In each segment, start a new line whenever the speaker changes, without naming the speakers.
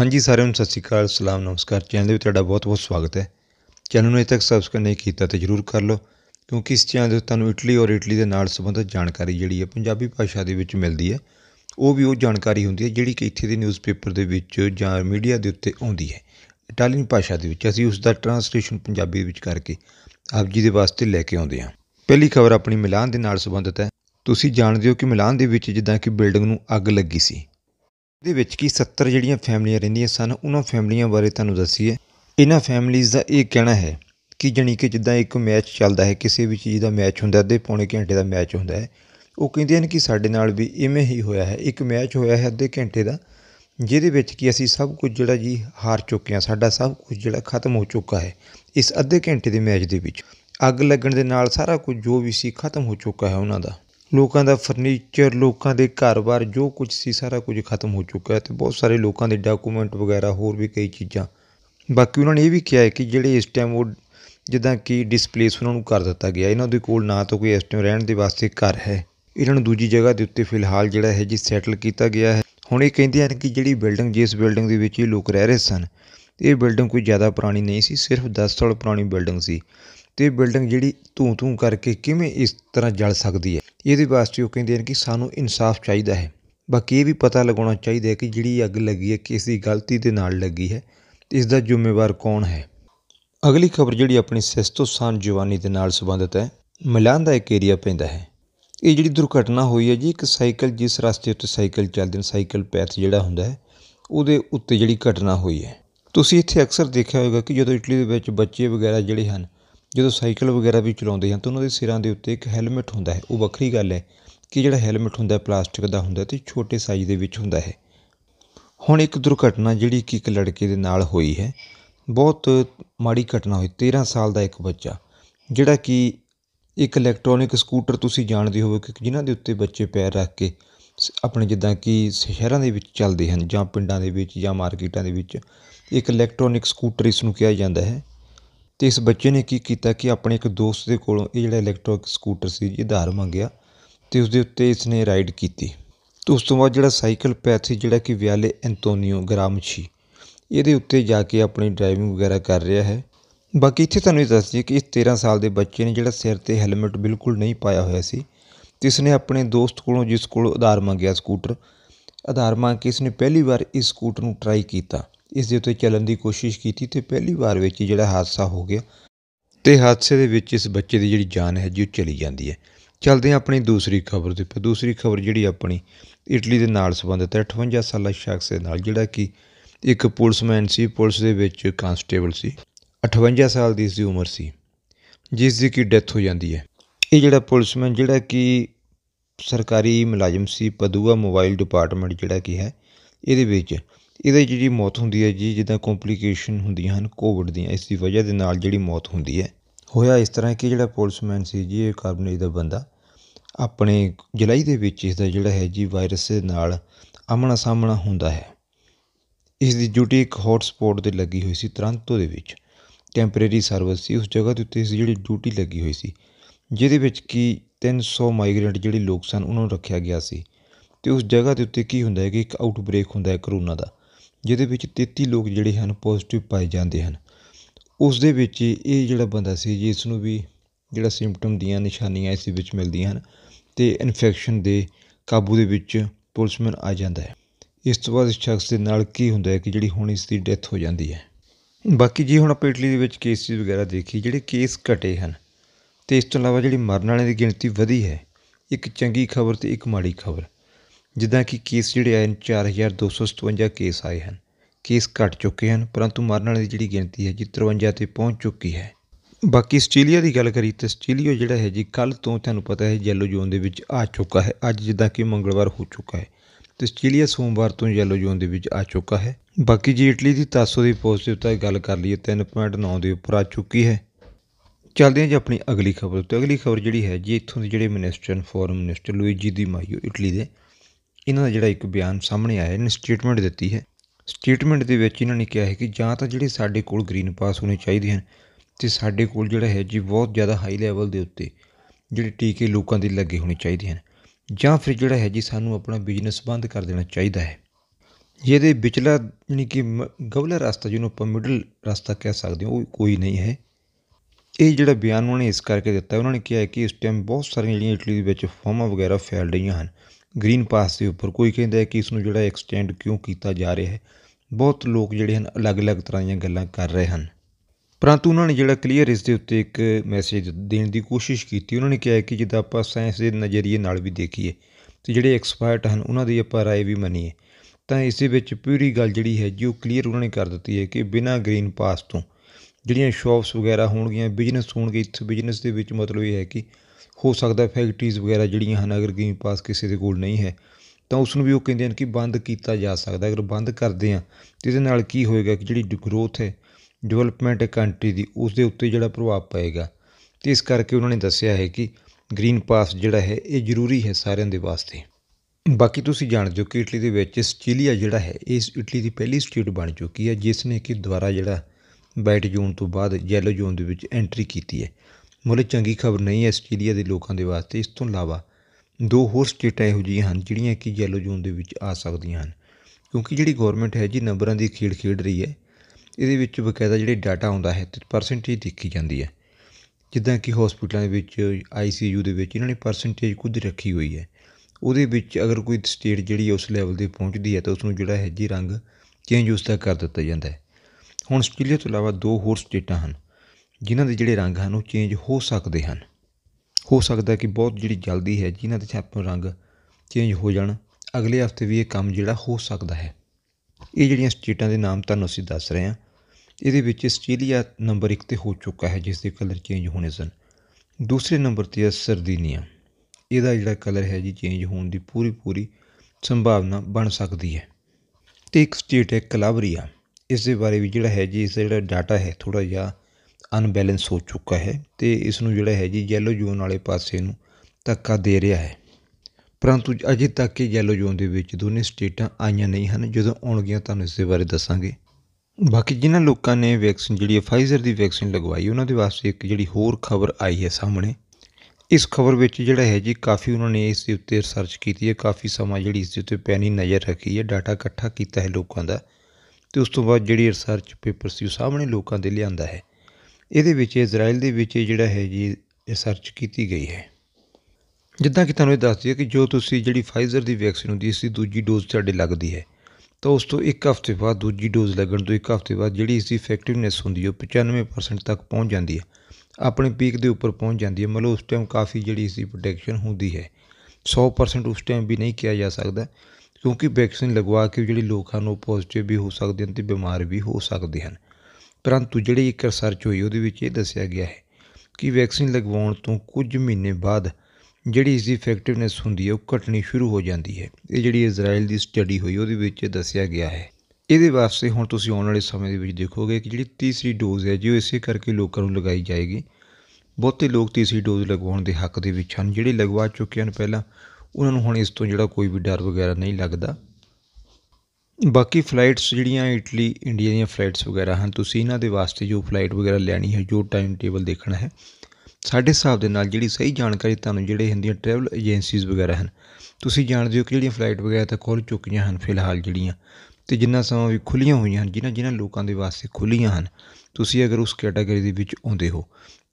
ਹਾਂਜੀ ਸਾਰਿਆਂ ਨੂੰ ਸਤਿ ਸ਼੍ਰੀ ਅਕਾਲ ਸਲਾਮ ਨਮਸਕਾਰ ਚੈਨਲ ਦੇ ਵਿੱਚ ਤੁਹਾਡਾ ਬਹੁਤ-ਬਹੁਤ ਸਵਾਗਤ ਹੈ ਚੈਨਲ ਨੂੰ ਅਜੇ ਤੱਕ ਸਬਸਕ੍ਰਾਈਬ ਨਹੀਂ ਕੀਤਾ ਤੇ ਜਰੂਰ ਕਰ ਲਓ ਕਿਉਂਕਿ ਇਸ ਚੈਨਲ ਦੇ ਤੁਹਾਨੂੰ ਇਟਲੀ ਔਰ ਇਟਲੀ ਦੇ ਨਾਲ ਸੰਬੰਧਿਤ ਜਾਣਕਾਰੀ ਜਿਹੜੀ ਹੈ ਪੰਜਾਬੀ ਭਾਸ਼ਾ ਦੇ ਵਿੱਚ ਮਿਲਦੀ ਹੈ ਉਹ ਵੀ ਉਹ ਜਾਣਕਾਰੀ ਹੁੰਦੀ ਹੈ ਜਿਹੜੀ ਕਿ ਇੱਥੇ ਦੇ ਨਿਊਜ਼ਪੇਪਰ ਦੇ ਵਿੱਚ ਜਾਂ ਮੀਡੀਆ ਦੇ ਉੱਤੇ ਆਉਂਦੀ ਹੈ ਇਟਾਲੀਅਨ ਭਾਸ਼ਾ ਦੇ ਵਿੱਚ ਅਸੀਂ ਉਸ ਦਾ ਟ੍ਰਾਂਸਲੇਸ਼ਨ ਪੰਜਾਬੀ ਵਿੱਚ ਕਰਕੇ ਆਪ ਜੀ ਦੇ ਵਾਸਤੇ ਲੈ ਕੇ ਆਉਂਦੇ ਹਾਂ ਪਹਿਲੀ ਖਬਰ ਆਪਣੀ ਮਿਲਾਨ ਦੇ ਨਾਲ ਸੰਬੰਧਿਤ ਹੈ ਤੁਸੀਂ ਜਾਣਦੇ ਹੋ ਕਿ ਮਿਲਾਨ ਦੇ ਵਿੱਚ ਜਿੱਦਾਂ ਕਿ ਬਿਲਡਿੰਗ ਨੂੰ ਅੱਗ ਲੱਗੀ ਸੀ ਦੇ ਵਿੱਚ ਕੀ 70 ਜਿਹੜੀਆਂ ਫੈਮਲੀਆਂ ਰਹਿੰਦੀਆਂ ਸਨ ਉਹਨਾਂ ਫੈਮਲੀਆਂ ਬਾਰੇ ਤੁਹਾਨੂੰ ਦੱਸੀਏ ਇਹਨਾਂ ਫੈਮਲੀਆਂ ਦਾ ਇਹ ਕਹਿਣਾ ਹੈ ਕਿ ਜਣੀ ਕਿ ਜਿੱਦਾਂ ਇੱਕ ਮੈਚ ਚੱਲਦਾ ਹੈ ਕਿਸੇ ਵੀ ਚੀਜ਼ ਦਾ ਮੈਚ ਹੁੰਦਾ ਅੱਧੇ ਪੌਣੇ ਘੰਟੇ ਦਾ ਮੈਚ ਹੁੰਦਾ ਹੈ ਉਹ ਕਹਿੰਦੇ ਹਨ ਕਿ ਸਾਡੇ ਨਾਲ ਵੀ ਇਵੇਂ ਹੀ ਹੋਇਆ ਹੈ ਇੱਕ ਮੈਚ ਹੋਇਆ ਹੈ ਅੱਧੇ ਘੰਟੇ ਦਾ ਜਿਹਦੇ ਵਿੱਚ ਕਿ ਅਸੀਂ ਸਭ ਕੁਝ ਜਿਹੜਾ ਜੀ ਹਾਰ ਚੁੱਕੇ ਹਾਂ ਸਾਡਾ ਸਭ ਕੁਝ ਜਿਹੜਾ ਖਤਮ ਹੋ ਚੁੱਕਾ ਹੈ ਇਸ ਅੱਧੇ ਘੰਟੇ ਦੇ ਮੈਚ ਦੇ ਵਿੱਚ ਅੱਗ ਲੱਗਣ ਦੇ ਨਾਲ ਸਾਰਾ ਕੁਝ ਜੋ ਵੀ ਸੀ ਖਤਮ ਹੋ ਚੁੱਕਾ ਹੈ ਉਹਨਾਂ ਦਾ ਲੋਕਾਂ ਦਾ ਫਰਨੀਚਰ ਲੋਕਾਂ ਦੇ ਘਰ ਬਾਰ ਜੋ ਕੁਝ ਸੀ ਸਾਰਾ ਕੁਝ ਖਤਮ ਹੋ ਚੁੱਕਾ ਹੈ ਅਤੇ ਬਹੁਤ ਸਾਰੇ ਲੋਕਾਂ ਦੇ ਡਾਕੂਮੈਂਟ ਵਗੈਰਾ ਹੋਰ ਵੀ ਕਈ ਚੀਜ਼ਾਂ ਬਾਕੀ ਉਹਨਾਂ ਨੇ ਇਹ ਵੀ ਕਿਹਾ ਹੈ ਕਿ ਜਿਹੜੇ ਇਸ ਟਾਈਮ ਉਹ ਜਿੱਦਾਂ ਕਿ ਡਿਸਪਲੇਸ ਉਹਨਾਂ ਨੂੰ ਕਰ ਦਿੱਤਾ ਗਿਆ ਇਹਨਾਂ ਦੇ ਕੋਲ ਨਾ ਤਾਂ ਕੋਈ ਇਸ ਟਾਈਮ ਰਹਿਣ ਦੇ ਵਾਸਤੇ ਘਰ ਹੈ ਇਹਨਾਂ ਨੂੰ ਦੂਜੀ ਜਗ੍ਹਾ ਦੇ ਉੱਤੇ ਫਿਲਹਾਲ ਜਿਹੜਾ ਹੈ ਜੀ ਸੈਟਲ ਕੀਤਾ ਗਿਆ ਹੈ ਹੁਣ ਇਹ ਕਹਿੰਦੇ ਹਨ ਕਿ ਜਿਹੜੀ ਬਿਲਡਿੰਗ ਜਿਸ ਬਿਲਡਿੰਗ ਦੇ ਵਿੱਚ ਇਹ ਲੋਕ ਰਹਿ ਰਹੇ ਸਨ ਇਹ ਬਿਲਡਿੰਗ ਕੋਈ ਜ਼ਿਆਦਾ ਪੁਰਾਣੀ ਨਹੀਂ ਸੀ ਸਿਰਫ 10 ਸਾਲ ਪੁਰਾਣੀ ਬਿਲਡਿੰਗ ਸੀ ਇਹ ਬਿਲਡਿੰਗ ਜਿਹੜੀ ਧੂੰ ਧੂੰ ਕਰਕੇ ਕਿਵੇਂ ਇਸ ਤਰ੍ਹਾਂ ਜਲ ਸਕਦੀ ਹੈ ਇਹਦੇ ਵਾਸਤੇ ਉਹ ਕਹਿੰਦੇ ਨੇ ਕਿ ਸਾਨੂੰ ਇਨਸਾਫ ਚਾਹੀਦਾ ਹੈ ਬਾਕੀ ਇਹ ਵੀ ਪਤਾ ਲਗਾਉਣਾ ਚਾਹੀਦਾ ਹੈ ਕਿ ਜਿਹੜੀ ਅੱਗ ਲੱਗੀ ਹੈ ਕਿਸ ਦੀ ਗਲਤੀ ਦੇ ਨਾਲ ਲੱਗੀ ਹੈ ਇਸ ਦਾ ਜ਼ਿੰਮੇਵਾਰ ਕੌਣ ਹੈ ਅਗਲੀ ਖਬਰ ਜਿਹੜੀ ਆਪਣੀ ਸਿਸਤੋ ਸਾਨ ਜਵਾਨੀ ਦੇ ਨਾਲ ਸੰਬੰਧਿਤ ਹੈ ਮਿਲਾਨ ਦਾ ਇੱਕ ਏਰੀਆ ਪੈਂਦਾ ਹੈ ਇਹ ਜਿਹੜੀ ਦੁਰਘਟਨਾ ਹੋਈ ਹੈ ਜੀ ਇੱਕ ਸਾਈਕਲ ਜਿਸ ਰਸਤੇ ਉੱਤੇ ਸਾਈਕਲ ਚੱਲਦੇ ਨੇ ਸਾਈਕਲ ਪੈਥ ਜਿਹੜਾ ਹੁੰਦਾ ਹੈ ਉਹਦੇ ਉੱਤੇ ਜਿਹੜੀ ਘਟਨਾ ਹੋਈ ਹੈ ਤੁਸੀਂ ਇੱਥੇ ਅਕਸਰ ਦੇਖਿਆ ਹੋਵੇਗਾ ਕਿ ਜਦੋਂ ਇਟਲੀ ਦੇ ਵਿੱਚ ਬੱਚੇ ਵਗੈਰਾ ਜਿਹੜੇ ਹਨ ਜਦੋਂ ਸਾਈਕਲ ਵਗੈਰਾ ਵੀ ਚਲਾਉਂਦੇ ਹਨ ਤਾਂ ਉਹਨਾਂ ਦੇ ਸਿਰਾਂ ਦੇ ਉੱਤੇ ਇੱਕ ਹੈਲਮਟ ਹੁੰਦਾ ਹੈ ਉਹ ਵੱਖਰੀ ਗੱਲ ਹੈ ਕਿ ਜਿਹੜਾ ਹੈਲਮਟ ਹੁੰਦਾ ਪਲਾਸਟਿਕ ਦਾ ਹੁੰਦਾ ਤੇ ਛੋਟੇ ਸਾਈਜ਼ ਦੇ ਵਿੱਚ ਹੁੰਦਾ ਹੈ ਹੁਣ ਇੱਕ ਦੁਰਘਟਨਾ ਜਿਹੜੀ ਕਿ ਇੱਕ ਲੜਕੇ ਦੇ ਨਾਲ ਹੋਈ ਹੈ ਬਹੁਤ ਮਾੜੀ ਘਟਨਾ ਹੋਈ 13 ਸਾਲ ਦਾ ਇੱਕ ਬੱਚਾ ਜਿਹੜਾ ਕਿ ਇੱਕ ਇਲੈਕਟ੍ਰੋਨਿਕ ਸਕੂਟਰ ਤੁਸੀਂ ਜਾਣਦੇ ਹੋ ਕਿ ਜਿਨ੍ਹਾਂ ਦੇ ਉੱਤੇ ਬੱਚੇ ਪੈਰ ਰੱਖ ਕੇ ਆਪਣੇ ਜਿੱਦਾਂ ਕਿ ਸ਼ਹਿਰਾਂ ਦੇ ਵਿੱਚ ਚੱਲਦੇ ਹਨ ਜਾਂ ਪਿੰਡਾਂ ਦੇ ਵਿੱਚ ਜਾਂ ਮਾਰਕੀਟਾਂ ਦੇ ਵਿੱਚ ਇੱਕ ਇਲੈਕਟ੍ਰੋਨਿਕ ਸਕੂਟਰ ਇਸ ਨੂੰ ਕਿਹਾ ਜਾਂਦਾ ਹੈ ਤੇ ਇਸ ਬੱਚੇ ਨੇ ਕੀ ਕੀਤਾ ਕਿ ਆਪਣੇ ਇੱਕ ਦੋਸਤ ਦੇ ਕੋਲੋਂ ਇਹ ਜਿਹੜਾ ਇਲੈਕਟ੍ਰਿਕ ਸਕੂਟਰ ਸੀ ਇਹ ਧਾਰ ਮੰਗਿਆ ਤੇ ਉਸ ਦੇ ਉੱਤੇ ਇਸ ਨੇ ਰਾਈਡ ਕੀਤੀ ਤੇ ਉਸ ਤੋਂ ਬਾਅਦ ਜਿਹੜਾ ਸਾਈਕਲ ਪੈਥ ਸੀ ਜਿਹੜਾ ਕਿ ਵਿਆਲੇ ਐਂਟੋਨੀਓ ਗ੍ਰਾਮਸ਼ੀ ਇਹਦੇ ਉੱਤੇ ਜਾ ਕੇ ਆਪਣੀ ਡਰਾਈਵਿੰਗ ਵਗੈਰਾ ਕਰ ਰਿਹਾ ਹੈ ਬਾਕੀ ਇੱਥੇ ਤੁਹਾਨੂੰ ਇਹ ਦੱਸ ਦਈਏ ਕਿ ਇਸ 13 ਸਾਲ ਦੇ ਬੱਚੇ ਨੇ ਜਿਹੜਾ ਸਿਰ ਤੇ ਹੈਲਮਟ ਬਿਲਕੁਲ ਨਹੀਂ ਪਾਇਆ ਹੋਇਆ ਸੀ ਤੇ ਇਸ ਨੇ ਆਪਣੇ ਦੋਸਤ ਕੋਲੋਂ ਜਿਸ ਕੋਲ ਉਧਾਰ ਮੰਗਿਆ ਸਕੂਟਰ ਆਧਾਰ ਮੰਗ ਕੇ ਇਸ ਨੇ ਪਹਿਲੀ ਵਾਰ ਇਸ ਸਕੂਟਰ ਨੂੰ ਟਰਾਈ ਕੀਤਾ ਇਸ ਦੇ ਉੱਤੇ ਚੱਲਣ ਦੀ ਕੋਸ਼ਿਸ਼ ਕੀਤੀ ਤੇ ਪਹਿਲੀ ਵਾਰ ਵਿੱਚ ਜਿਹੜਾ ਹਾਦਸਾ ਹੋ ਗਿਆ ਤੇ ਹਾਦਸੇ ਦੇ ਵਿੱਚ ਇਸ ਬੱਚੇ ਦੀ ਜਿਹੜੀ ਜਾਨ ਹੈ ਜੀ ਉਹ ਚਲੀ ਜਾਂਦੀ ਹੈ ਚਲਦੇ ਹਾਂ ਆਪਣੀ ਦੂਸਰੀ ਖਬਰ ਤੇ ਉੱਪਰ ਦੂਸਰੀ ਖਬਰ ਜਿਹੜੀ ਆਪਣੀ ਇਟਲੀ ਦੇ ਨਾਲ ਸੰਬੰਧਿਤ ਹੈ 58 ਸਾਲਾ ਸ਼ਖਸ ਦੇ ਨਾਲ ਜਿਹੜਾ ਕਿ ਇੱਕ ਪੁਲਿਸਮੈਨ ਸੀ ਪੁਲਿਸ ਦੇ ਵਿੱਚ ਕਾਂਸਟੇਬਲ ਸੀ 58 ਸਾਲ ਦੀ ਇਸ ਦੀ ਉਮਰ ਸੀ ਜਿਸ ਦੀ ਕਿ ਡੈਥ ਹੋ ਜਾਂਦੀ ਹੈ ਇਹ ਜਿਹੜਾ ਪੁਲਿਸਮੈਨ ਜਿਹੜਾ ਕਿ ਸਰਕਾਰੀ ਮੁਲਾਜ਼ਮ ਸੀ ਪਦੂਆ ਮੋਬਾਈਲ ਡਿਪਾਰਟਮੈਂਟ ਜਿਹੜਾ ਕਿ ਹੈ ਇਹਦੇ ਵਿੱਚ ਇਹਦੇ ਜਿਹੜੀ ਮੌਤ ਹੁੰਦੀ ਹੈ ਜੀ ਜਿੱਦਾਂ ਕੰਪਲਿਕੇਸ਼ਨ ਹੁੰਦੀਆਂ ਹਨ ਕੋਵਿਡ ਦੀਆਂ ਇਸ ਦੀ ਵਜ੍ਹਾ ਦੇ ਨਾਲ ਜਿਹੜੀ ਮੌਤ ਹੁੰਦੀ ਹੈ ਹੋਇਆ ਇਸ ਤਰ੍ਹਾਂ ਕਿ ਜਿਹੜਾ ਪੁਲਿਸਮੈਨ ਸੀ ਜੀ ਇਹ ਕਾਰਬਨੇਜ ਦਾ ਬੰਦਾ ਆਪਣੇ ਜੁਲਾਈ ਦੇ ਵਿੱਚ ਇਸ ਦਾ ਜਿਹੜਾ ਹੈ ਜੀ ਵਾਇਰਸ ਦੇ ਨਾਲ ਆਮਣਾ ਸਾਹਮਣਾ ਹੁੰਦਾ ਹੈ ਇਸ ਦੀ ਡਿਊਟੀ ਇੱਕ ਹੌਟ ਸਪੌਟ ਤੇ ਲੱਗੀ ਹੋਈ ਸੀ ਤਰੰਤੋ ਦੇ ਵਿੱਚ ਟੈਂਪਰੇਰੀ ਸਰਵਿਸ ਸੀ ਉਸ ਜਗ੍ਹਾ ਤੇ ਉੱਤੇ ਇਸ ਜਿਹੜੀ ਡਿਊਟੀ ਲੱਗੀ ਹੋਈ ਸੀ ਜਿਹਦੇ ਵਿੱਚ ਕੀ 300 ਮਾਈਗ੍ਰੈਂਟ ਜਿਹੜੇ ਲੋਕ ਸਨ ਉਹਨਾਂ ਨੂੰ ਰੱਖਿਆ ਗਿਆ ਸੀ ਤੇ ਉਸ ਜਗ੍ਹਾ ਦੇ ਉੱਤੇ ਕੀ ਹੁੰਦਾ ਹੈ ਕਿ ਇੱਕ ਆਊਟਬ੍ਰੇਕ ਹੁੰਦਾ ਹੈ ਕਰੋਨਾ ਦਾ ਜਿਹਦੇ ਵਿੱਚ 33 ਲੋਕ ਜਿਹੜੇ ਹਨ ਪੋਜ਼ੀਟਿਵ ਪਾਏ ਜਾਂਦੇ ਹਨ ਉਸ ਦੇ ਵਿੱਚ ਇਹ ਜਿਹੜਾ ਬੰਦਾ ਸੀ ਜੀ ਇਸ ਨੂੰ ਵੀ ਜਿਹੜਾ ਸਿੰਪਟਮ ਦੀਆਂ ਨਿਸ਼ਾਨੀਆਂ ਇਸ ਵਿੱਚ ਮਿਲਦੀਆਂ ਹਨ ਤੇ ਇਨਫੈਕਸ਼ਨ ਦੇ ਕਾਬੂ ਦੇ ਵਿੱਚ ਪੁਲਿਸਮੈਨ ਆ ਜਾਂਦਾ ਹੈ ਇਸ ਤੋਂ ਬਾਅਦ ਇਸ ਸ਼ਖਸ ਦੇ ਨਾਲ ਕੀ ਹੁੰਦਾ ਹੈ ਕਿ ਜਿਹੜੀ ਹੁਣ ਇਸ ਦੀ ਡੈਥ ਹੋ ਜਾਂਦੀ ਹੈ ਬਾਕੀ ਜੀ ਹੁਣ ਆਪਾਂ ਇਟਲੀ ਦੇ ਵਿੱਚ ਕੇਸਿਸ ਵਗੈਰਾ ਦੇਖੀ ਜਿਹੜੇ ਕੇਸ ਘਟੇ ਹਨ ਤੇ ਇਸ ਤੋਂ ਇਲਾਵਾ ਜਿਹੜੀ ਮਰਨ ਵਾਲਿਆਂ ਦੀ ਗਿਣਤੀ ਵਧੀ ਹੈ ਇੱਕ ਚੰਗੀ ਖਬਰ ਤੇ ਇੱਕ ਮਾੜੀ ਖਬਰ ਜਿੱਦਾਂ ਕਿ ਕੇਸ ਜਿਹੜੇ ਆਏ 4257 ਕੇਸ ਆਏ ਹਨ ਕੇਸ ਘਟ ਚੁੱਕੇ ਹਨ ਪਰੰਤੂ ਮਰਨ ਵਾਲੇ ਦੀ ਜਿਹੜੀ ਗਿਣਤੀ ਹੈ ਜੀ 53 ਤੇ ਪਹੁੰਚ ਚੁੱਕੀ ਹੈ ਬਾਕੀ ਆਸਟ੍ਰੇਲੀਆ ਦੀ ਗੱਲ ਕਰੀ ਤੇ ਆਸਟ੍ਰੇਲੀਆ ਜਿਹੜਾ ਹੈ ਜੀ ਕੱਲ ਤੋਂ ਤੁਹਾਨੂੰ ਪਤਾ ਹੈ ਜੈਲੋ ਜ਼ੋਨ ਦੇ ਵਿੱਚ ਆ ਚੁੱਕਾ ਹੈ ਅੱਜ ਜਿੱਦਾਂ ਕਿ ਮੰਗਲਵਾਰ ਹੋ ਚੁੱਕਾ ਹੈ ਤੇ ਆਸਟ੍ਰੇਲੀਆ ਸੋਮਵਾਰ ਤੋਂ ਜੈਲੋ ਜ਼ੋਨ ਦੇ ਵਿੱਚ ਆ ਚੁੱਕਾ ਹੈ ਬਾਕੀ ਜੀ ਇਟਲੀ ਦੀ 700 ਦੀ ਪੋਜ਼ਿਟਿਵ ਤਾਂ ਗੱਲ ਕਰ ਲਈਏ 3.9 ਦੇ ਉੱਪਰ ਆ ਚੁੱਕੀ ਹੈ ਚਲਦੇ ਹਾਂ ਜੀ ਆਪਣੀ ਅਗਲੀ ਖਬਰ ਤੇ ਅਗਲੀ ਖਬਰ ਜਿਹੜੀ ਹੈ ਜੀ ਇੱਥੋਂ ਦੇ ਜਿਹੜੇ minister foreign minister Luigi Di Maio Italy ਦੇ ਇਹਨਾਂ ਦਾ ਜਿਹੜਾ ਇੱਕ ਬਿਆਨ ਸਾਹਮਣੇ ਆਇਆ ਇਹਨਾਂ ਸਟੇਟਮੈਂਟ ਦਿੱਤੀ ਹੈ ਸਟੇਟਮੈਂਟ ਦੇ ਵਿੱਚ ਇਹਨਾਂ ਨੇ ਕਿਹਾ ਹੈ ਕਿ ਜਾਂ ਤਾਂ ਜਿਹੜੇ ਸਾਡੇ ਕੋਲ ਗ੍ਰੀਨ ਪਾਸ ਹੋਣੇ ਚਾਹੀਦੇ ਹਨ ਤੇ ਸਾਡੇ ਕੋਲ ਜਿਹੜਾ ਹੈ ਜੀ ਬਹੁਤ ਜ਼ਿਆਦਾ ਹਾਈ ਲੈਵਲ ਦੇ ਉੱਤੇ ਜਿਹੜੇ ਟੀਕੇ ਲੋਕਾਂ ਦੇ ਲੱਗੇ ਹੋਣੇ ਚਾਹੀਦੇ ਹਨ ਜਾਂ ਫਿਰ ਜਿਹੜਾ ਹੈ ਜੀ ਸਾਨੂੰ ਆਪਣਾ ਬਿਜ਼ਨਸ ਬੰਦ ਕਰ ਦੇਣਾ ਚਾਹੀਦਾ ਹੈ ਜਿਹਦੇ ਵਿਚਲਾ ਯਾਨੀ ਕਿ ਗਵਲਾ ਰਸਤਾ ਜਿਹਨੂੰ ਆਪਾਂ ਮਿਡਲ ਰਸਤਾ ਕਹਿ ਸਕਦੇ ਹਾਂ ਉਹ ਕੋਈ ਨਹੀਂ ਹੈ ਇਹ ਜਿਹੜਾ ਬਿਆਨ ਉਹਨਾਂ ਨੇ ਇਸ ਕਰਕੇ ਦਿੱਤਾ ਉਹਨਾਂ ਨੇ ਕਿਹਾ ਕਿ ਇਸ ਟਾਈਮ ਬਹੁਤ ਸਾਰੀਆਂ ਜਿਹੜੀਆਂ ਇਟਲੀ ਦੇ ਵਿੱਚ ਫਾਰਮਾ ਵਗੈਰਾ ਫੈਲ ਰਹੀਆਂ ਹਨ ਗ੍ਰੀਨ ਪਾਸ ਦੇ ਉੱਪਰ ਕੋਈ ਕਹਿੰਦਾ ਹੈ ਕਿ ਇਸ ਨੂੰ ਜਿਹੜਾ ਐਕਸਟੈਂਡ ਕਿਉਂ ਕੀਤਾ ਜਾ ਰਿਹਾ ਹੈ ਬਹੁਤ ਲੋਕ ਜਿਹੜੇ ਹਨ ਅਲੱਗ-ਅਲੱਗ ਤਰ੍ਹਾਂ ਦੀਆਂ ਗੱਲਾਂ ਕਰ ਰਹੇ ਹਨ ਪਰੰਤੂ ਉਹਨਾਂ ਨੇ ਜਿਹੜਾ ਕਲੀਅਰ ਇਸ ਦੇ ਉੱਤੇ ਇੱਕ ਮੈਸੇਜ ਦੇਣ ਦੀ ਕੋਸ਼ਿਸ਼ ਕੀਤੀ ਉਹਨਾਂ ਨੇ ਕਿਹਾ ਕਿ ਜਿੱਦਾਂ ਆਪਾਂ ਸਾਇੰਸ ਦੇ ਨਜ਼ਰੀਏ ਨਾਲ ਵੀ ਦੇਖੀਏ ਤੇ ਜਿਹੜੇ ਐਕਸਪਰਟ ਹਨ ਉਹਨਾਂ ਦੀ ਆਪਾਂ رائے ਵੀ ਮੰਨੀਏ ਤਾਂ ਇਸ ਦੇ ਵਿੱਚ ਪੂਰੀ ਗੱਲ ਜਿਹੜੀ ਹੈ ਜੋ ਕਲੀਅਰ ਉਹਨਾਂ ਨੇ ਕਰ ਦਿੱਤੀ ਹੈ ਕਿ ਬਿਨਾਂ ਗ੍ਰੀਨ ਪਾਸ ਤੋਂ ਜਿਹੜੀਆਂ ਸ਼ਾਪਸ ਵਗੈਰਾ ਹੋਣਗੀਆਂ ਬਿਜ਼ਨਸ ਹੋਣਗੇ ਇੱਥੇ ਬਿਜ਼ਨਸ ਦੇ ਵਿੱਚ ਮਤਲਬ ਇਹ ਹੈ ਕਿ ਹੋ ਸਕਦਾ ਫੈਕਟਰੀਜ਼ ਵਗੈਰਾ ਜਿਹੜੀਆਂ ਹਨ ਅਗਰ ਗੇਮ ਪਾਸ ਕਿਸੇ ਦੇ ਕੋਲ ਨਹੀਂ ਹੈ ਤਾਂ ਉਸ ਨੂੰ ਵੀ ਉਹ ਕਹਿੰਦੇ ਹਨ ਕਿ ਬੰਦ ਕੀਤਾ ਜਾ ਸਕਦਾ ਅਗਰ ਬੰਦ ਕਰਦੇ ਆ ਤੇ ਇਹਦੇ ਨਾਲ ਕੀ ਹੋਏਗਾ ਕਿ ਜਿਹੜੀ ਗਰੋਥ ਹੈ ਡਿਵੈਲਪਮੈਂਟ ਕੰਟਰੀ ਦੀ ਉਸ ਦੇ ਉੱਤੇ ਜਿਹੜਾ ਪ੍ਰਭਾਵ ਪਏਗਾ ਤੇ ਇਸ ਕਰਕੇ ਉਹਨਾਂ ਨੇ ਦੱਸਿਆ ਹੈ ਕਿ ਗ੍ਰੀਨ ਪਾਸ ਜਿਹੜਾ ਹੈ ਇਹ ਜ਼ਰੂਰੀ ਹੈ ਸਾਰਿਆਂ ਦੇ ਵਾਸਤੇ ਬਾਕੀ ਤੁਸੀਂ ਜਾਣਦੇ ਹੋ ਕਿ ਇਟਲੀ ਦੇ ਵਿੱਚ ਸਚੀਲੀਆ ਜਿਹੜਾ ਹੈ ਇਸ ਇਟਲੀ ਦੀ ਪਹਿਲੀ ਸਟੇਟ ਬਣ ਚੁੱਕੀ ਹੈ ਜਿਸ ਨੇ ਕਿ ਦੁਬਾਰਾ ਜਿਹੜਾ ਬਾਈਟ ਜੂਨ ਤੋਂ ਬਾਅਦ ਯੈਲੋ ਜ਼ੋਨ ਦੇ ਵਿੱਚ ਐਂਟਰੀ ਕੀਤੀ ਹੈ ਮੁੱਲ ਚੰਗੀ ਖਬਰ ਨਹੀਂ ਹੈ ਆਸਟ੍ਰੇਲੀਆ ਦੇ ਲੋਕਾਂ ਦੇ ਵਾਸਤੇ ਇਸ ਤੋਂ ਇਲਾਵਾ ਦੋ ਹੋਰ ਸਟੇਟਾਂ ਇਹੋ ਜਿਹੀਆਂ ਹਨ ਜਿਹੜੀਆਂ ਕਿ ਯੈਲੋ ਜ਼ੋਨ ਦੇ ਵਿੱਚ ਆ ਸਕਦੀਆਂ ਹਨ ਕਿਉਂਕਿ ਜਿਹੜੀ ਗਵਰਨਮੈਂਟ ਹੈ ਜੀ ਨੰਬਰਾਂ ਦੀ ਖੇਡ ਖੇਡ ਰਹੀ ਹੈ ਇਹਦੇ ਵਿੱਚ ਬਕਾਇਦਾ ਜਿਹੜੇ ਡਾਟਾ ਆਉਂਦਾ ਹੈ ਤੇ ਪਰਸੈਂਟੇਜ ਦੇਖੀ ਜਾਂਦੀ ਹੈ ਜਿੱਦਾਂ ਕਿ ਹਸਪੀਟਲਾਂ ਦੇ ਵਿੱਚ ਆਈਸੀਯੂ ਦੇ ਵਿੱਚ ਇਹਨਾਂ ਨੇ ਪਰਸੈਂਟੇਜ ਖੁਦ ਰੱਖੀ ਹੋਈ ਹੈ ਉਹਦੇ ਵਿੱਚ ਅਗਰ ਕੋਈ ਸਟੇਟ ਜਿਹੜੀ ਉਸ ਲੈਵਲ ਤੇ ਪਹੁੰਚਦੀ ਹੈ ਤਾਂ ਉਸ ਨੂੰ ਜਿਹੜਾ ਹੈ ਜੀ ਰੰਗ ਚੇਂਜ ਉਸ ਦਾ ਕਰ ਦਿੱਤਾ ਜਾਂਦਾ ਹੈ ਹੁਣ ਆਸਟ੍ਰੇਲੀਆ ਤੋਂ ਇਲਾਵਾ ਦੋ ਹੋਰ ਸਟੇਟਾਂ ਹਨ ਜਿਨ੍ਹਾਂ ਦੇ ਜਿਹੜੇ ਰੰਗ ਹਨ ਉਹ ਚੇਂਜ ਹੋ ਸਕਦੇ ਹਨ ਹੋ ਸਕਦਾ ਕਿ ਬਹੁਤ ਜਿਹੜੀ ਜਲਦੀ ਹੈ ਜਿਨ੍ਹਾਂ ਦੇ ਛਾਪੇ ਰੰਗ ਚੇਂਜ ਹੋ ਜਾਣ ਅਗਲੇ ਹਫਤੇ ਵੀ ਇਹ ਕੰਮ ਜਿਹੜਾ ਹੋ ਸਕਦਾ ਹੈ ਇਹ ਜਿਹੜੀਆਂ ਸਟੇਟਾਂ ਦੇ ਨਾਮ ਤੁਹਾਨੂੰ ਅਸੀਂ ਦੱਸ ਰਹੇ ਹਾਂ ਇਹਦੇ ਵਿੱਚ ਆਸਟ੍ਰੇਲੀਆ ਨੰਬਰ 1 ਤੇ ਹੋ ਚੁੱਕਾ ਹੈ ਜਿਸ ਦੇ ਕਲਰ ਚੇਂਜ ਹੋਣੇ ਸਨ ਦੂਸਰੇ ਨੰਬਰ ਤੇ ਹੈ ਸਰਦੀਨੀਆ ਇਹਦਾ ਜਿਹੜਾ ਕਲਰ ਹੈ ਜੀ ਚੇਂਜ ਹੋਣ ਦੀ ਪੂਰੀ ਪੂਰੀ ਸੰਭਾਵਨਾ ਬਣ ਸਕਦੀ ਹੈ ਤੇ ਇੱਕ ਸਟੇਟ ਹੈ ਕਲਾਬਰੀਆ ਇਸ ਦੇ ਬਾਰੇ ਵੀ ਜਿਹੜਾ ਹੈ ਜੀ ਇਸ ਦਾ ਜਿਹੜਾ ਡਾਟਾ ਹੈ ਥੋੜਾ ਜਿਹਾ ਅਨਬੈਲੈਂਸ ਹੋ ਚੁੱਕਾ ਹੈ ਤੇ ਇਸ ਨੂੰ ਜਿਹੜਾ ਹੈ ਜੀ ਯੈਲੋ ਜ਼ੋਨ ਵਾਲੇ ਪਾਸੇ ਨੂੰ ਧੱਕਾ ਦੇ ਰਿਹਾ ਹੈ ਪਰੰਤੂ ਅਜੇ ਤੱਕ ਇਹ ਯੈਲੋ ਜ਼ੋਨ ਦੇ ਵਿੱਚ ਦੋਨੇ ਸਟੇਟਾਂ ਆਈਆਂ ਨਹੀਂ ਹਨ ਜਦੋਂ ਆਉਣਗੀਆਂ ਤੁਹਾਨੂੰ ਇਸ ਦੇ ਬਾਰੇ ਦੱਸਾਂਗੇ ਬਾਕੀ ਜਿਨ੍ਹਾਂ ਲੋਕਾਂ ਨੇ ਵੈਕਸੀਨ ਜਿਹੜੀ ਹੈ ਫਾਈਜ਼ਰ ਦੀ ਵੈਕਸੀਨ ਲਗਵਾਈ ਉਹਨਾਂ ਦੇ ਵਾਸਤੇ ਇੱਕ ਜਿਹੜੀ ਹੋਰ ਖਬਰ ਆਈ ਹੈ ਸਾਹਮਣੇ ਇਸ ਖਬਰ ਵਿੱਚ ਜਿਹੜਾ ਹੈ ਜੀ ਕਾਫੀ ਉਹਨਾਂ ਨੇ ਇਸ ਦੇ ਉੱਤੇ ਰਿਸਰਚ ਕੀਤੀ ਹੈ ਕਾਫੀ ਸਮਾਂ ਜਿਹੜੀ ਇਸ ਦੇ ਉੱਤੇ ਪੈਣੀ ਨਜ਼ਰ ਰੱਖੀ ਹੈ ਡਾਟਾ ਇਕੱਠਾ ਕੀਤਾ ਹੈ ਲੋਕਾਂ ਦਾ ਤੇ ਉਸ ਤੋਂ ਬਾਅਦ ਜਿਹੜੀ ਰਿਸਰਚ ਪੇਪਰ ਸੀ ਉਹ ਸਾਹਮਣੇ ਲੋਕਾਂ ਦੇ ਲਿਆਂਦਾ ਹੈ ਇਹਦੇ ਵਿੱਚ ਇਜ਼ਰਾਈਲ ਦੇ ਵਿੱਚ ਜਿਹੜਾ ਹੈ ਜੀ ਇਹ ਸਰਚ ਕੀਤੀ ਗਈ ਹੈ ਜਿੱਦਾਂ ਕਿ ਤੁਹਾਨੂੰ ਇਹ ਦੱਸ ਦਈਏ ਕਿ ਜੋ ਤੁਸੀਂ ਜਿਹੜੀ ਫਾਈਜ਼ਰ ਦੀ ਵੈਕਸੀਨ ਹੁੰਦੀ ਇਸ ਦੀ ਦੂਜੀ ਡੋਜ਼ ਤੁਹਾਡੇ ਲੱਗਦੀ ਹੈ ਤਾਂ ਉਸ ਤੋਂ ਇੱਕ ਹਫ਼ਤੇ ਬਾਅਦ ਦੂਜੀ ਡੋਜ਼ ਲੱਗਣ ਤੋਂ ਇੱਕ ਹਫ਼ਤੇ ਬਾਅਦ ਜਿਹੜੀ ਇਸ ਦੀ ਇਫੈਕਟਿਵਨੈਸ ਹੁੰਦੀ ਹੈ 95% ਤੱਕ ਪਹੁੰਚ ਜਾਂਦੀ ਹੈ ਆਪਣੇ ਪੀਕ ਦੇ ਉੱਪਰ ਪਹੁੰਚ ਜਾਂਦੀ ਹੈ ਮਤਲਬ ਉਸ ਟਾਈਮ ਕਾਫੀ ਜਿਹੜੀ ਇਸ ਦੀ ਪ੍ਰੋਟੈਕਸ਼ਨ ਹੁੰਦੀ ਹੈ 100% ਉਸ ਟਾਈਮ ਵੀ ਨਹੀਂ ਕਿਹਾ ਜਾ ਸਕਦਾ ਕਿਉਂਕਿ ਵੈਕਸੀਨ ਲਗਵਾ ਕੇ ਜਿਹੜੇ ਲੋਕਾਂ ਨੂੰ ਪੋਜ਼ਿਟਿਵ ਵੀ ਹੋ ਸਕਦੇ ਹਨ ਤੇ ਬਿਮਾਰ ਵੀ ਹੋ ਸਕਦੇ ਹਨ ਪਰੰਤੂ ਜਿਹੜੀ ਇੱਕ ਰਿਸਰਚ ਹੋਈ ਉਹਦੇ ਵਿੱਚ ਇਹ ਦੱਸਿਆ ਗਿਆ ਹੈ ਕਿ ਵੈਕਸੀਨ ਲਗਵਾਉਣ ਤੋਂ ਕੁਝ ਮਹੀਨੇ ਬਾਅਦ ਜਿਹੜੀ ਇਸ ਦੀ ਇਫੈਕਟਿਵਨੈਸ ਹੁੰਦੀ ਹੈ ਉਹ ਘਟਣੀ ਸ਼ੁਰੂ ਹੋ ਜਾਂਦੀ ਹੈ ਇਹ ਜਿਹੜੀ ਇਜ਼ਰਾਈਲ ਦੀ ਸਟੱਡੀ ਹੋਈ ਉਹਦੇ ਵਿੱਚ ਦੱਸਿਆ ਗਿਆ ਹੈ ਇਹਦੇ ਵਾਸਤੇ ਹੁਣ ਤੁਸੀਂ ਆਉਣ ਵਾਲੇ ਸਮੇਂ ਦੇ ਵਿੱਚ ਦੇਖੋਗੇ ਕਿ ਜਿਹੜੀ ਤੀਸਰੀ ਡੋਜ਼ ਹੈ ਜਿਉ ਇਸੇ ਕਰਕੇ ਲੋਕਾਂ ਨੂੰ ਲਗਾਈ ਜਾਏਗੀ ਬਹੁਤੇ ਲੋਕ ਤੀਸਰੀ ਡੋਜ਼ ਲਗਵਾਉਣ ਦੇ ਹੱਕ ਦੇ ਵਿੱਚ ਹਨ ਜਿਹੜੇ ਲਗਵਾ ਚੁੱਕੇ ਹਨ ਪਹਿਲਾਂ ਉਹਨਾਂ ਨੂੰ ਹੁਣ ਇਸ ਤੋਂ ਜਿਹੜਾ ਕੋਈ ਵੀ ਡਰ ਵਗੈਰਾ ਨਹੀਂ ਲੱਗਦਾ ਬਾਕੀ ਫਲਾਈਟਸ ਜਿਹੜੀਆਂ ਇਟਲੀ ਇੰਡੀਆ ਦੀਆਂ ਫਲਾਈਟਸ ਵਗੈਰਾ ਹਨ ਤੁਸੀਂ ਇਹਨਾਂ ਦੇ ਵਾਸਤੇ ਜੋ ਫਲਾਈਟ ਵਗੈਰਾ ਲੈਣੀ ਹੈ ਜੋ ਟਾਈਮ ਟੇਬਲ ਦੇਖਣਾ ਹੈ ਸਾਡੇ ਹਿਸਾਬ ਦੇ ਨਾਲ ਜਿਹੜੀ ਸਹੀ ਜਾਣਕਾਰੀ ਤੁਹਾਨੂੰ ਜਿਹੜੇ ਹਿੰਦੀਆਂ ਟਰੈਵਲ ਏਜੰਸੀਜ਼ ਵਗੈਰਾ ਹਨ ਤੁਸੀਂ ਜਾਣਦੇ ਹੋ ਕਿ ਜਿਹੜੀਆਂ ਫਲਾਈਟ ਵਗੈਰਾ ਤਾਂ ਖੁੱਲ ਚੁੱਕੀਆਂ ਹਨ ਫਿਲਹਾਲ ਜਿਹੜੀਆਂ ਤੇ ਜਿੰਨਾ ਸਮਾਂ ਵੀ ਖੁੱਲੀਆਂ ਹੋਈਆਂ ਹਨ ਜਿਨ੍ਹਾਂ ਜਿਨ੍ਹਾਂ ਲੋਕਾਂ ਦੇ ਵਾਸਤੇ ਖੁੱਲੀਆਂ ਹਨ ਤੁਸੀਂ ਅਗਰ ਉਸ ਕੈਟਾਗਰੀ ਦੇ ਵਿੱਚ ਆਉਂਦੇ ਹੋ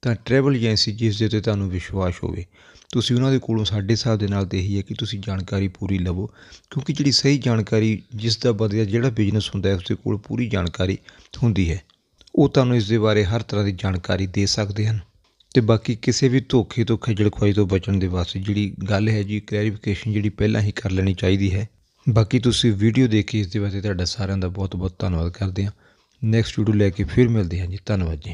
ਤਾਂ ਟਰੈਵਲ ਏਜੰਸੀ ਜਿਸ ਦੇ ਤੇ ਤੁਹਾਨੂੰ ਵਿਸ਼ਵਾਸ ਹੋਵੇ ਤੁਸੀਂ ਉਹਨਾਂ ਦੇ ਕੋਲੋਂ ਸਾਡੇ ਹਿਸਾਬ ਦੇ ਨਾਲ ਤਾਂ ਹੈ ਕਿ ਤੁਸੀਂ ਜਾਣਕਾਰੀ ਪੂਰੀ ਲਵੋ ਕਿਉਂਕਿ ਜਿਹੜੀ ਸਹੀ ਜਾਣਕਾਰੀ ਜਿਸ ਦਾ ਬੰਦਿਆ ਜਿਹੜਾ ਬਿਜ਼ਨਸ ਹੁੰਦਾ ਹੈ ਉਸ ਦੇ ਕੋਲ ਪੂਰੀ ਜਾਣਕਾਰੀ ਹੁੰਦੀ ਹੈ ਉਹ ਤੁਹਾਨੂੰ ਇਸ ਦੇ ਬਾਰੇ ਹਰ ਤਰ੍ਹਾਂ ਦੀ ਜਾਣਕਾਰੀ ਦੇ ਸਕਦੇ ਹਨ ਤੇ ਬਾਕੀ ਕਿਸੇ ਵੀ ਧੋਖੇ ਤੋਂ ਖਜਲ ਖੁਆਈ ਤੋਂ ਬਚਣ ਦੇ ਵਾਸਤੇ ਜਿਹੜੀ ਗੱਲ ਹੈ ਜੀ ਕਲੈਰੀਫਿਕੇਸ਼ਨ ਜਿਹੜੀ ਪਹਿਲਾਂ ਹੀ ਕਰ ਲੈਣੀ ਚਾਹੀਦੀ ਹੈ ਬਾਕੀ ਤੁਸੀਂ ਵੀਡੀਓ ਦੇਖੀ ਇਸ ਦੇ ਵਾਸਤੇ ਤੁਹਾਡਾ ਸਾਰਿਆਂ ਦਾ ਬਹੁਤ ਬਹੁਤ ਧੰਨਵਾਦ ਕਰਦੇ ਹਾਂ ਨੈਕਸਟ ਵੀਡੀਓ ਲੈ ਕੇ ਫਿਰ ਮਿਲਦੇ ਹਾਂ ਜੀ ਧੰਨਵਾਦ ਜੀ